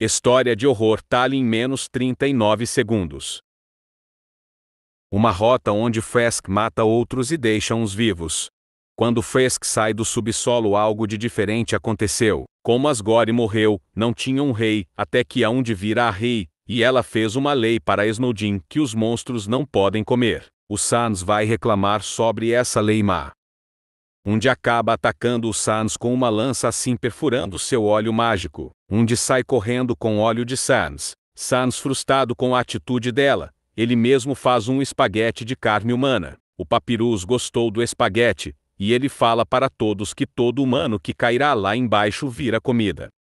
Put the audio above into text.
História de horror Tallinn em menos 39 segundos. Uma rota onde Fresk mata outros e deixa uns vivos. Quando Fresk sai do subsolo algo de diferente aconteceu. Como Asgore morreu, não tinha um rei, até que aonde vira a rei, e ela fez uma lei para Snowdin que os monstros não podem comer. O Sans vai reclamar sobre essa lei má. Onde acaba atacando o Sans com uma lança assim perfurando seu óleo mágico. Onde sai correndo com óleo de Sans. Sans frustrado com a atitude dela, ele mesmo faz um espaguete de carne humana. O papirus gostou do espaguete, e ele fala para todos que todo humano que cairá lá embaixo vira comida.